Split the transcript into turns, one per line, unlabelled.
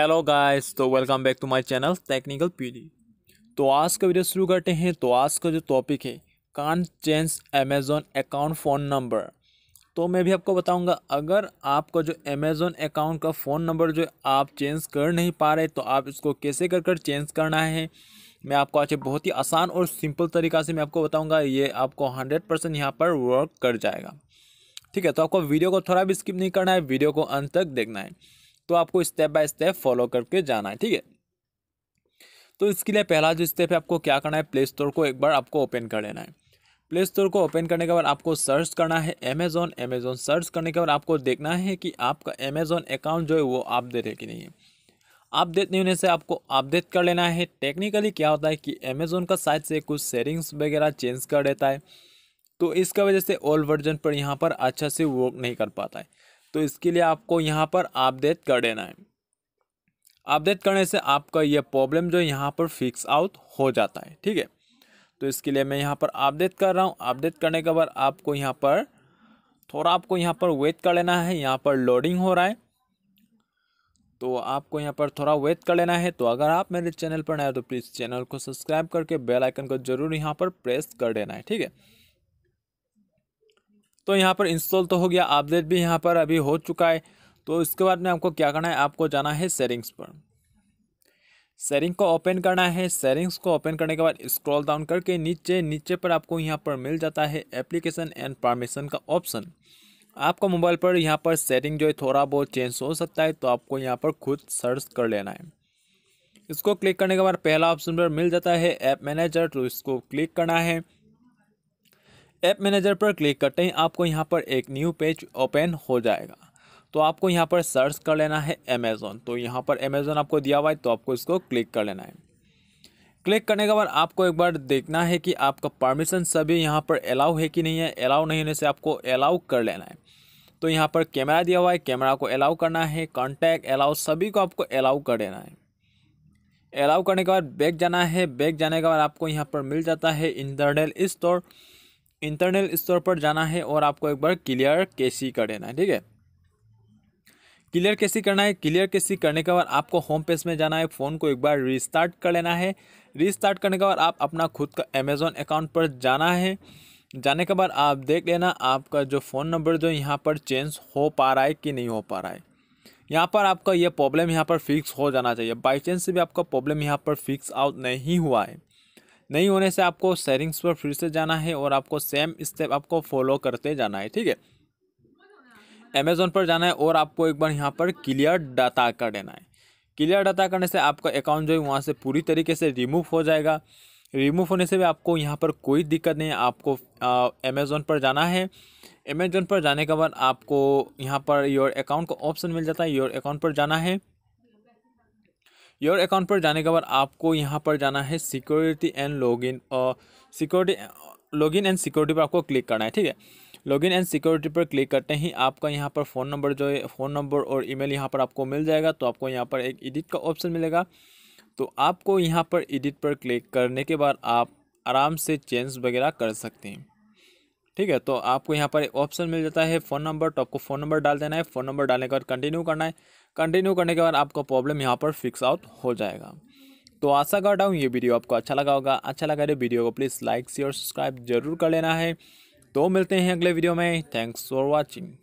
hello guys तो welcome back to my channel technical PD तो आज का वीडियो शुरू करते हैं तो आज का जो टॉपिक है can change Amazon account phone number तो मैं भी आपको बताऊंगा अगर आपका जो अमेज़ोन अकाउंट का फ़ोन नंबर जो आप चेंज कर नहीं पा रहे तो आप इसको कैसे कर कर चेंज करना है मैं आपको आज बहुत ही आसान और सिंपल तरीका से मैं आपको बताऊँगा ये आपको हंड्रेड परसेंट यहाँ पर वर्क कर जाएगा ठीक है तो आपको वीडियो को थोड़ा भी स्किप नहीं करना है वीडियो को अंत तक देखना है तो आपको स्टेप बाय स्टेप फॉलो करके जाना है ठीक है तो इसके लिए पहला जो स्टेप है आपको क्या करना है प्ले स्टोर को एक बार आपको ओपन कर लेना है प्ले स्टोर को ओपन करने के बाद आपको सर्च करना है अमेज़ोन अमेज़ोन सर्च करने के बाद आपको देखना है कि आपका अमेज़ोन अकाउंट जो है वो आप दे है कि नहीं है अपडेट नहीं होने से आपको अपडेट कर लेना है टेक्निकली क्या होता है कि अमेज़ोन का साइट से कुछ सेटिंग्स वगैरह चेंज कर देता है तो इसका वजह से ओल्ड वर्जन पर यहाँ पर अच्छा से वर्क नहीं कर पाता है तो इसके लिए आपको यहाँ पर अपडेट कर देना है अपडेट करने से आपका ये प्रॉब्लम जो यहाँ पर फिक्स आउट हो जाता है ठीक है तो इसके लिए मैं यहाँ पर अपडेट कर रहा हूँ अपडेट करने के बाद आपको यहाँ पर थोड़ा आपको यहाँ पर वेट कर लेना है यहाँ पर लोडिंग हो रहा है तो आपको यहाँ पर थोड़ा वेट कर लेना है तो अगर आप मेरे चैनल पर नए हो तो प्लीज़ चैनल को सब्सक्राइब करके बेल आइकन को जरूर यहाँ पर प्रेस कर देना है ठीक है तो यहाँ पर इंस्टॉल तो हो गया अपडेट भी यहाँ पर अभी हो चुका है तो इसके बाद में आपको क्या करना है आपको जाना है सेटिंग्स पर सेटिंग को ओपन करना है सेटिंग्स को ओपन करने के बाद स्क्रॉल डाउन करके नीचे नीचे पर आपको यहाँ पर मिल जाता है एप्लीकेशन एंड परमिशन का ऑप्शन आपका मोबाइल पर यहाँ पर सेटिंग जो है थोड़ा बहुत चेंज हो सकता है तो आपको यहाँ पर खुद सर्च कर लेना है इसको क्लिक करने के बाद पहला ऑप्शन पर मिल जाता है ऐप मैनेजर तो इसको क्लिक करना है ऐप मैनेजर पर क्लिक करते ही आपको यहाँ पर एक न्यू पेज ओपन हो जाएगा तो आपको यहाँ पर सर्च कर लेना है अमेज़ोन तो यहाँ पर अमेज़ोन आपको दिया हुआ है तो आपको इसको क्लिक कर लेना है क्लिक करने के बाद आपको एक बार देखना है कि आपका परमिशन सभी यहाँ पर अलाउ है कि नहीं है अलाउ नहीं होने से आपको अलाउ कर लेना है तो यहाँ पर कैमरा दिया हुआ है कैमरा को अलाउ करना है कॉन्टैक्ट अलाउ सभी को आपको अलाउ कर लेना है अलाउ करने के बाद बैग जाना है बैग जाने के बाद आपको यहाँ पर मिल जाता है इंटरनल स्टोर इंटरनल स्टोर पर जाना है और आपको एक बार क्लियर कैसी कर देना है ठीक है क्लियर कैसी करना है क्लियर कैसी करने के बाद आपको होम पेज में जाना है फ़ोन को एक बार रिस्टार्ट कर लेना है रिस्टार्ट करने के बाद आप अपना खुद का अमेज़ोन अकाउंट पर जाना है जाने के बाद आप देख लेना आपका जो फ़ोन नंबर जो यहाँ पर चेंज हो पा रहा है कि नहीं हो पा रहा है यहाँ पर आपका यह प्रॉब्लम यहाँ पर फिक्स हो जाना चाहिए बाई चांस से भी आपका प्रॉब्लम यहाँ पर फिक्स आउट नहीं हुआ है नहीं होने से आपको सेटिंग्स पर फिर से जाना है और आपको सेम स्टेप आपको फॉलो करते जाना है ठीक है अमेज़ोन पर जाना है और आपको एक बार यहाँ पर क्लियर डाटा कर देना है क्लियर डाटा करने से आपका अकाउंट जो है वहाँ से पूरी तरीके से रिमूव हो जाएगा रिमूव होने से भी आपको यहाँ पर कोई दिक्कत नहीं है आपको अमेज़ोन पर जाना है अमेज़ोन पर जाने के बाद आपको यहाँ पर योर अकाउंट का ऑप्शन मिल जाता है योर अकाउंट पर जाना है योर अकाउंट पर जाने के बाद आपको यहाँ पर जाना है सिक्योरिटी एंड लॉगिन और सिक्योरिटी लॉगिन एंड सिक्योरिटी पर आपको क्लिक करना है ठीक है लॉगिन एंड सिक्योरिटी पर क्लिक करते ही आपका यहाँ पर फ़ोन नंबर जो है फ़ोन नंबर और ईमेल यहाँ पर आपको मिल जाएगा तो आपको यहाँ पर एक एडिट का ऑप्शन मिलेगा तो आपको यहाँ पर एडिट पर क्लिक करने के बाद आप आराम से चेंज वगैरह कर सकते हैं ठीक है तो आपको यहाँ पर ऑप्शन मिल जाता है फ़ोन नंबर तो आपको फ़ोन नंबर डाल देना है फ़ोन नंबर डालने के बाद कंटिन्यू करना है कंटिन्यू करने के बाद आपका प्रॉब्लम यहाँ पर फिक्स आउट हो जाएगा तो आशा करता हूँ ये वीडियो आपको अच्छा लगा होगा अच्छा लगा तो वीडियो को प्लीज़ लाइक शेयर सब्सक्राइब जरूर कर लेना है तो मिलते हैं अगले वीडियो में थैंक्स फॉर वॉचिंग